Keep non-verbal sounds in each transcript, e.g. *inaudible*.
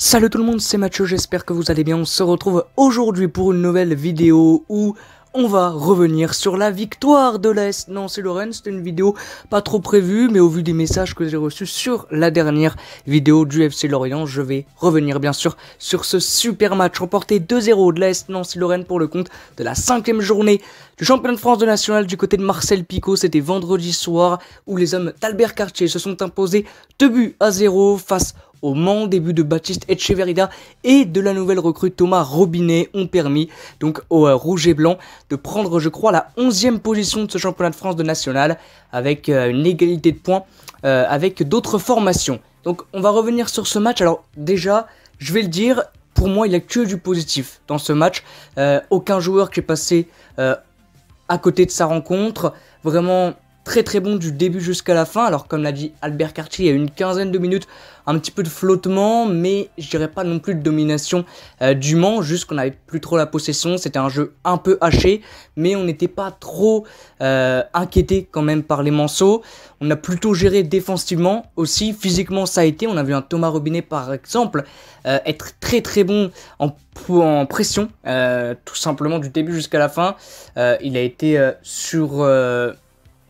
Salut tout le monde, c'est Mathieu, j'espère que vous allez bien. On se retrouve aujourd'hui pour une nouvelle vidéo où on va revenir sur la victoire de l'Est Nancy-Lorraine. C'était une vidéo pas trop prévue, mais au vu des messages que j'ai reçus sur la dernière vidéo du FC Lorient, je vais revenir bien sûr sur ce super match remporté 2-0 de l'Est Nancy-Lorraine pour le compte de la cinquième journée du championnat de France de National du côté de Marcel Picot. C'était vendredi soir où les hommes d'Albert Cartier se sont imposés 2 buts à 0 face au Mans. Début de Baptiste Echeverida et de la nouvelle recrue Thomas Robinet ont permis donc au euh, Rouge et Blanc de prendre, je crois, la 11e position de ce championnat de France de national avec euh, une égalité de points euh, avec d'autres formations. Donc on va revenir sur ce match. Alors déjà, je vais le dire, pour moi, il n'y a que du positif dans ce match. aucun joueur qui est passé à côté de sa rencontre. Vraiment, très très bon du début jusqu'à la fin. Alors comme l'a dit Albert Cartier, il y a une quinzaine de minutes, un petit peu de flottement, mais je dirais pas non plus de domination euh, du Mans, juste qu'on n'avait plus trop la possession. C'était un jeu un peu haché, mais on n'était pas trop inquiétés euh, inquiété quand même par les Manceaux. On a plutôt géré défensivement aussi, physiquement ça a été. On a vu un Thomas Robinet par exemple euh, être très très bon en, en pression, tout simplement du début jusqu'à la fin. il a été sur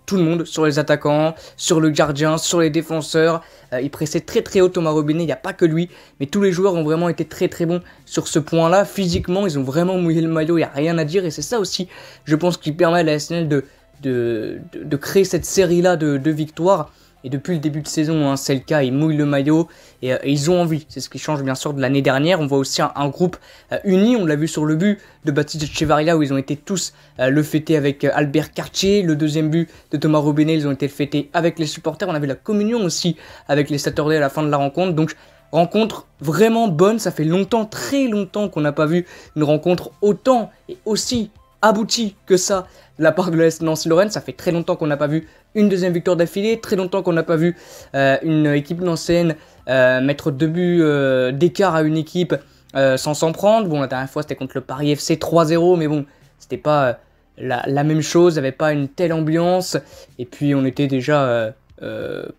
tout le monde, sur les attaquants, sur le gardien, sur les défenseurs. Euh, il pressait très très haut Thomas Robinet, il n'y a pas que lui, mais tous les joueurs ont vraiment été très très bons sur ce point-là. Physiquement, ils ont vraiment mouillé le maillot, il n'y a rien à dire, et c'est ça aussi, je pense, qui permet à la SNL de, de, de, créer cette série-là de, de victoires. Et depuis le début de saison, c'est le cas, ils mouillent le maillot euh, et, ils ont envie. C'est ce qui change bien sûr de l'année dernière. On voit aussi un, groupe euh, uni, on l'a vu sur le but de Baptiste chevaria où ils ont été tous euh, le fêter avec Albert Cartier. Le deuxième but de Thomas Robinet, ils ont été le fêter avec les supporters. On avait la communion aussi avec les Saturdays à la fin de la rencontre. Donc rencontre vraiment bonne, ça fait longtemps, très longtemps qu'on n'a pas vu une rencontre autant et aussi abouti que ça la part de l'Est Nancy-Lorraine. Ça fait très longtemps qu'on n'a pas vu une deuxième victoire d'affilée, très longtemps qu'on n'a pas vu euh, une équipe nancyenne euh, mettre deux buts euh, d'écart à une équipe sans s'en prendre. Bon, la dernière fois c'était contre le Paris FC 3-0, mais bon, c'était pas la, même chose, il avait pas une telle ambiance, et puis on était déjà...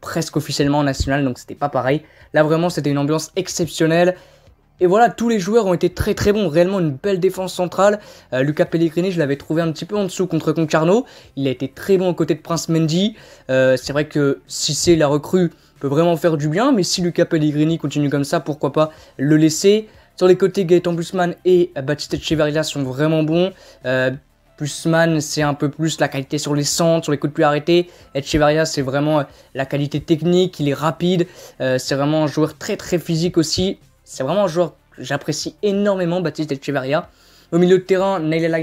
presque officiellement national donc c'était pas pareil là vraiment c'était une ambiance exceptionnelle et voilà, tous les joueurs ont été très très bons, réellement une belle défense centrale. Euh, Lucas Pellegrini, je l'avais trouvé un petit peu en dessous contre Concarneau. Il a été très bon aux côtés de Prince Mendy. Euh, c'est vrai que si c'est la recrue peut vraiment faire du bien, mais si Lucas Pellegrini continue comme ça, pourquoi pas le laisser. Sur les côtés, Gaëtan Busman et Baptiste Echeverria sont vraiment bons. Euh, c'est un peu plus la qualité sur les centres, sur les coups de pied arrêtés. Echeverria, c'est vraiment la qualité technique, il est rapide. Euh, c'est vraiment un joueur très très physique aussi. C'est vraiment un joueur que j'apprécie énormément, Baptiste Echeverria. Au milieu de terrain, Neyla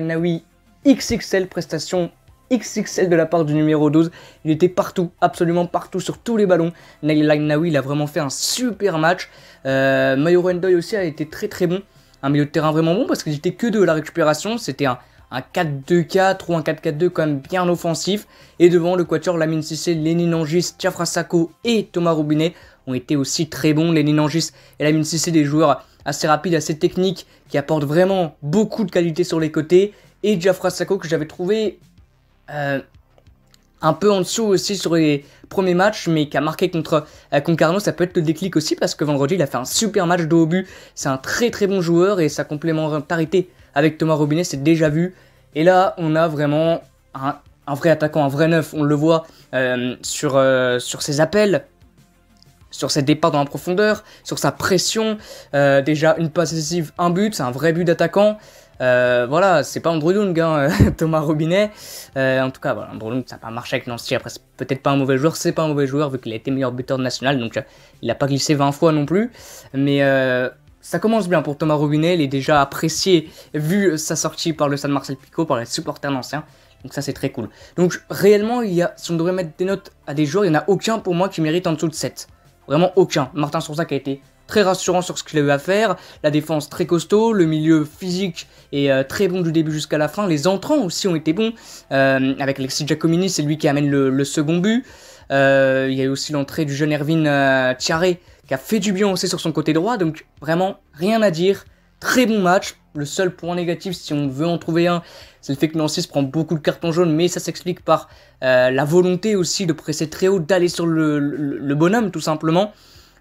XXL prestation XXL de la part du numéro 12. Il était partout, absolument partout, sur tous les ballons. Neyla Nawi, il a vraiment fait un super match. Euh, aussi a été très très bon. Un milieu de terrain vraiment bon parce qu'il n'était que de la récupération. C'était un, un 4-2-4 ou un 4-4-2 quand même bien offensif. Et devant, le quatuor Lamine Cissé, Lénine Angis, Tiafra Sako et Thomas Robinet ont été aussi très bons. Lénine Angis et Lamine Cissé des joueurs assez rapides, assez techniques, qui apportent vraiment beaucoup de qualité sur les côtés. Et Tiafra Sako que j'avais trouvé... Euh, un peu en dessous aussi sur les premiers matchs, mais qui a marqué contre euh, Concarneau, ça peut être le déclic aussi parce que vendredi il a fait un super match de haut but. C'est un très très bon joueur et sa complémentarité avec Thomas Robinet, c'est déjà vu. Et là, on a vraiment un, vrai attaquant, un vrai neuf. On le voit euh, sur, euh, sur ses appels, sur ses départs dans la profondeur, sur sa pression. Euh, déjà, une passe décisive, un but, c'est un vrai but d'attaquant. voilà, c'est pas Andrew Young, hein, *laughs* Thomas Robinet. en tout cas, voilà, Andrew ça n'a pas marché avec Nancy. Après, c'est peut-être pas un mauvais joueur, c'est pas un mauvais joueur vu qu'il a été meilleur buteur national, donc il n'a pas glissé 20 fois non plus. Mais ça commence bien pour Thomas Robinet, il est déjà apprécié vu sa sortie par le Stade Marcel Picot, par les supporters anciens. Donc ça c'est très cool. Donc réellement, il y a, si on devrait mettre des notes à des joueurs, il n'y en a aucun pour moi qui mérite en dessous de 7. Vraiment aucun. Martin Sourzac a été très rassurant sur ce qu'il a à faire, la défense très costaud, le milieu physique est euh, très bon du début jusqu'à la fin, les entrants aussi ont été bons, euh, avec Alexis Giacomini, c'est lui qui amène le second but. Euh, il y a eu aussi l'entrée du jeune Erwin euh, qui a fait du bien aussi sur son côté droit. Donc vraiment rien à dire. Très bon match. Le seul point négatif, si on veut en trouver un, c'est le fait que Nancy se prend beaucoup de cartons jaunes, mais ça s'explique par euh, la volonté aussi de presser très haut, d'aller sur le, bonhomme tout simplement.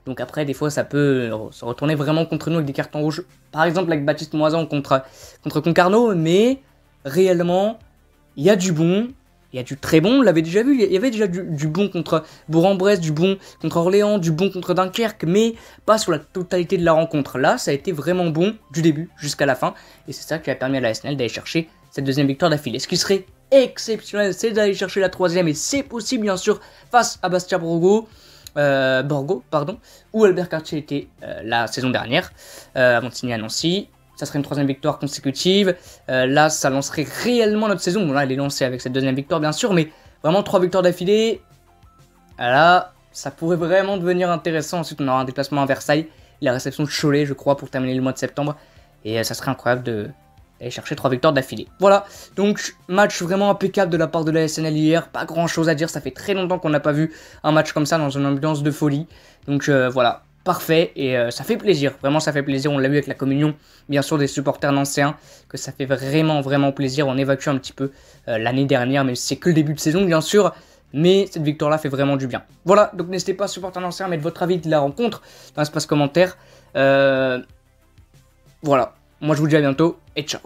Donc après, des fois, ça peut euh, se retourner vraiment contre nous avec des cartons rouges. Par exemple, avec Baptiste Moisan contre, contre Concarneau, mais réellement, il y a du bon. Il y a du très bon, on l'avait déjà vu, il y avait déjà du, bon contre Bourg-en-Bresse, du bon contre Orléans, du bon contre Dunkerque, mais pas sur la totalité de la rencontre. Là, ça a été vraiment bon du début jusqu'à la fin, et c'est ça qui a permis à la SNL d'aller chercher cette deuxième victoire d'affilée. Ce qui serait exceptionnel, c'est d'aller chercher la troisième, et c'est possible bien sûr face à Bastia Borgo. Euh, Borgo, pardon, où Albert Cartier était euh, la saison dernière, euh, avant de signer à Nancy ça serait une troisième victoire consécutive. Euh, là, ça lancerait réellement notre saison. Bon, là, elle est lancée avec cette deuxième victoire, bien sûr, mais vraiment trois victoires d'affilée. Ah là, ça pourrait vraiment devenir intéressant. Ensuite, on aura un déplacement à Versailles, la réception de Cholet, je crois, pour terminer le mois de septembre. Et euh, ça serait incroyable de d'aller chercher trois victoires d'affilée. Voilà, donc match vraiment impeccable de la part de la SNL hier. Pas grand chose à dire, ça fait très longtemps qu'on n'a pas vu un match comme ça dans une ambiance de folie. Donc euh, voilà, parfait et euh, ça fait plaisir. Vraiment, ça fait plaisir. On l'a vu avec la communion, bien sûr, des supporters anciens que ça fait vraiment, vraiment plaisir. On évacue un petit peu euh, l'année dernière, mais c'est que le début de saison, bien sûr. Mais cette victoire-là fait vraiment du bien. Voilà, donc n'hésitez pas, supporters supporter à mettre votre avis de la rencontre dans l'espace commentaire. Euh, voilà, moi je vous dis à bientôt et ciao